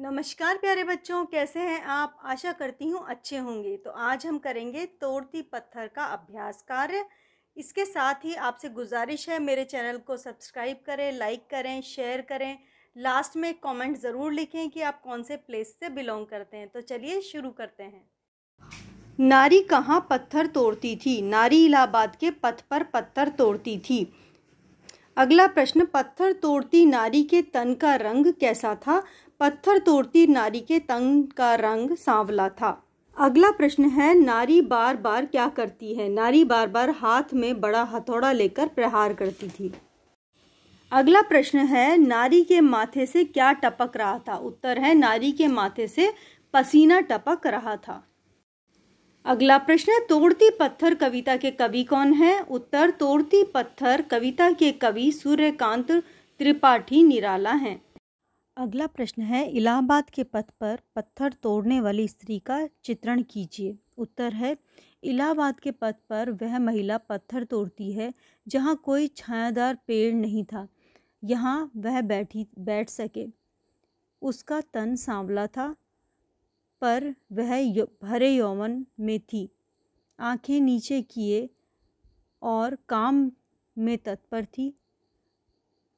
नमस्कार प्यारे बच्चों कैसे हैं आप आशा करती हूँ अच्छे होंगे तो आज हम करेंगे तोड़ती पत्थर का अभ्यास कार्य इसके साथ ही आपसे गुजारिश है मेरे चैनल को सब्सक्राइब करें लाइक करें शेयर करें लास्ट में कमेंट ज़रूर लिखें कि आप कौन से प्लेस से बिलोंग करते हैं तो चलिए शुरू करते हैं नारी कहाँ पत्थर तोड़ती थी नारी इलाहाबाद के पथ पर पत्थर तोड़ती थी अगला प्रश्न पत्थर तोड़ती नारी के तन का रंग कैसा था पत्थर तोड़ती नारी के तंग का रंग सांवला था अगला प्रश्न है नारी बार बार क्या करती है नारी बार बार हाथ में बड़ा हथौड़ा लेकर प्रहार करती थी अगला प्रश्न है नारी के माथे से क्या टपक रहा था उत्तर है नारी के माथे से पसीना टपक रहा था अगला प्रश्न है तोड़ती पत्थर कविता के कवि कौन है उत्तर तोड़ती पत्थर कविता के कवि सूर्यकांत त्रिपाठी निराला हैं अगला प्रश्न है इलाहाबाद के पथ पर पत्थर तोड़ने वाली स्त्री का चित्रण कीजिए उत्तर है इलाहाबाद के पथ पर वह महिला पत्थर तोड़ती है जहाँ कोई छायादार पेड़ नहीं था यहाँ वह बैठी बैठ सके उसका तन सांवला था पर वह यो, भरे यौवन में थी आंखें नीचे किए और काम में तत्पर थी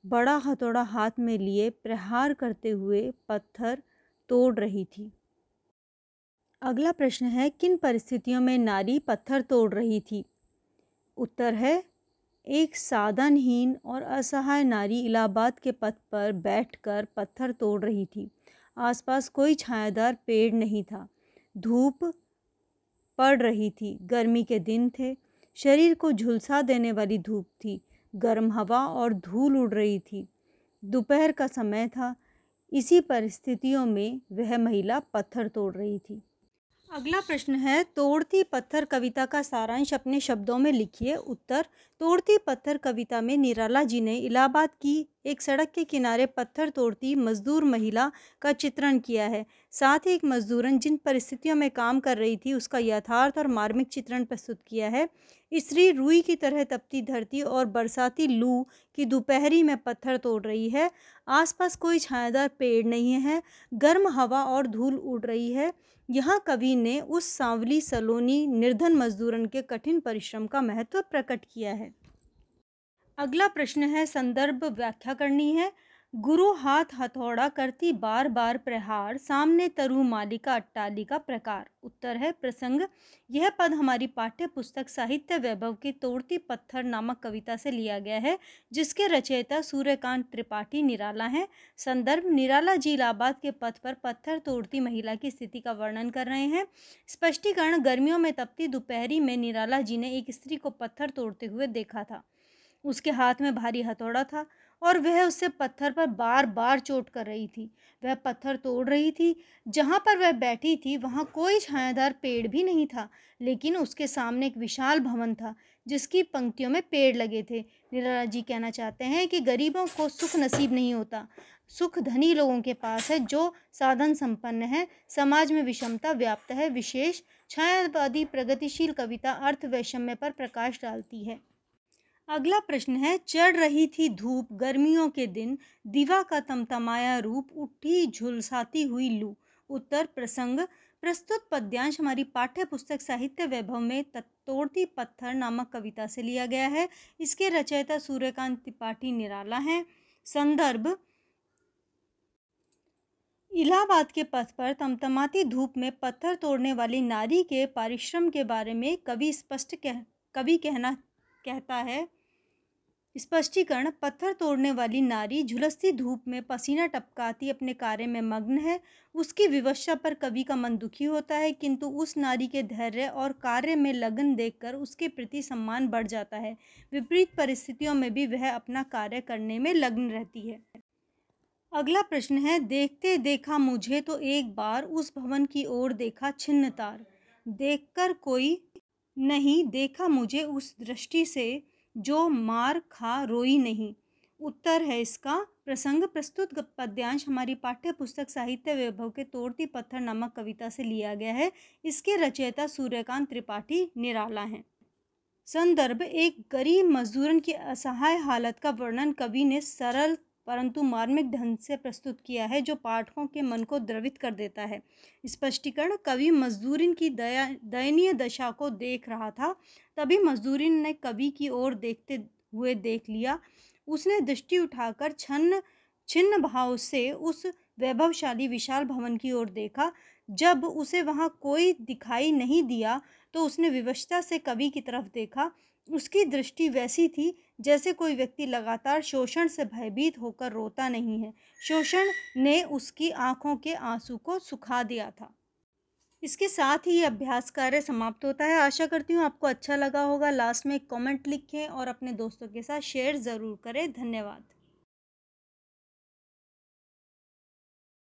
बड़ा हथौड़ा हाथ में लिए प्रहार करते हुए पत्थर तोड़ रही थी अगला प्रश्न है किन परिस्थितियों में नारी पत्थर तोड़ रही थी उत्तर है एक साधनहीन और असहाय नारी इलाहाबाद के पथ पर बैठकर पत्थर तोड़ रही थी आसपास कोई छायादार पेड़ नहीं था धूप पड़ रही थी गर्मी के दिन थे शरीर को झुलसा देने वाली धूप थी गर्म हवा और धूल उड़ रही थी दोपहर का समय था इसी परिस्थितियों में वह महिला पत्थर तोड़ रही थी अगला प्रश्न है तोड़ती पत्थर कविता का सारांश अपने शब्दों में लिखिए उत्तर तोड़ती पत्थर कविता में निराला जी ने इलाहाबाद की एक सड़क के किनारे पत्थर तोड़ती मजदूर महिला का चित्रण किया है साथ ही एक मजदूरन जिन परिस्थितियों में काम कर रही थी उसका यथार्थ और मार्मिक चित्रण प्रस्तुत किया है स्त्री रुई की तरह तपती धरती और बरसाती लू की दोपहरी में पत्थर तोड़ रही है आसपास कोई छायादार पेड़ नहीं है गर्म हवा और धूल उड़ रही है यहाँ कवि ने उस सांवली सलोनी निर्धन मजदूरन के कठिन परिश्रम का महत्व प्रकट किया है अगला प्रश्न है संदर्भ व्याख्या करनी है गुरु हाथ हथौड़ा करती बार बार प्रहार सामने तरु मालिका अट्टाली का प्रकार उत्तर है प्रसंग यह पद हमारी पाठ्य पुस्तक साहित्य वैभव की तोड़ती पत्थर नामक कविता से लिया गया है जिसके रचयिता सूर्यकांत त्रिपाठी निराला हैं संदर्भ निराला जीलाबाद के पथ पर पत्थर तोड़ती महिला की स्थिति का वर्णन कर रहे हैं स्पष्टीकरण गर्मियों में तपती दोपहरी में निराला जी ने एक स्त्री को पत्थर तोड़ते हुए देखा था उसके हाथ में भारी हथौड़ा था और वह उससे पत्थर पर बार बार चोट कर रही थी वह पत्थर तोड़ रही थी जहाँ पर वह बैठी थी वहाँ कोई छायादार पेड़ भी नहीं था लेकिन उसके सामने एक विशाल भवन था जिसकी पंक्तियों में पेड़ लगे थे निराला जी कहना चाहते हैं कि गरीबों को सुख नसीब नहीं होता सुख धनी लोगों के पास है जो साधन संपन्न है समाज में विषमता व्याप्त है विशेष छायावादी प्रगतिशील कविता अर्थ वैषम्य पर प्रकाश डालती है अगला प्रश्न है चढ़ रही थी धूप गर्मियों के दिन दिवा का तमतमाया रूप उठी झुलसाती हुई लू उत्तर प्रसंग प्रस्तुत पद्यांश हमारी पाठ्य पुस्तक साहित्य वैभव में तत्तोड़ती पत्थर नामक कविता से लिया गया है इसके रचयिता सूर्यकांत त्रिपाठी निराला हैं संदर्भ इलाहाबाद के पथ पर तमतमाती धूप में पत्थर तोड़ने वाली नारी के पारिश्रम के बारे में कवि स्पष्ट कह कवि कहना कहता है स्पष्टीकरण पत्थर तोड़ने वाली नारी झुलसती धूप में पसीना टपकाती अपने कार्य में मग्न है उसकी विवशा पर कवि का मन दुखी होता है किंतु उस नारी के धैर्य और कार्य में लगन देखकर उसके प्रति सम्मान बढ़ जाता है विपरीत परिस्थितियों में भी वह अपना कार्य करने में लग्न रहती है अगला प्रश्न है देखते देखा मुझे तो एक बार उस भवन की ओर देखा छिन्न तार देखकर कोई नहीं देखा मुझे उस दृष्टि से जो मार खा रोई नहीं उत्तर है इसका प्रसंग प्रस्तुत पद्यांश हमारी पाठ्य पुस्तक साहित्य वैभव के तोड़ती पत्थर नामक कविता से लिया गया है इसके रचयिता सूर्यकांत त्रिपाठी निराला हैं संदर्भ एक गरीब मजदूरन की असहाय हालत का वर्णन कवि ने सरल परंतु मार्मिक ढंग से प्रस्तुत किया है जो पाठकों के मन को द्रवित कर देता है स्पष्टीकरण कवि मजदूरिन की दया दयनीय दशा को देख रहा था तभी मजदूरिन ने कवि की ओर देखते हुए देख लिया उसने दृष्टि उठाकर छन्न छिन्न भाव से उस वैभवशाली विशाल भवन की ओर देखा जब उसे वहाँ कोई दिखाई नहीं दिया तो उसने विवशता से कवि की तरफ देखा उसकी दृष्टि वैसी थी जैसे कोई व्यक्ति लगातार शोषण से भयभीत होकर रोता नहीं है शोषण ने उसकी आंखों के आंसू को सुखा दिया था इसके साथ ही ये अभ्यास कार्य समाप्त होता है आशा करती हूँ आपको अच्छा लगा होगा लास्ट में एक कमेंट लिखें और अपने दोस्तों के साथ शेयर ज़रूर करें धन्यवाद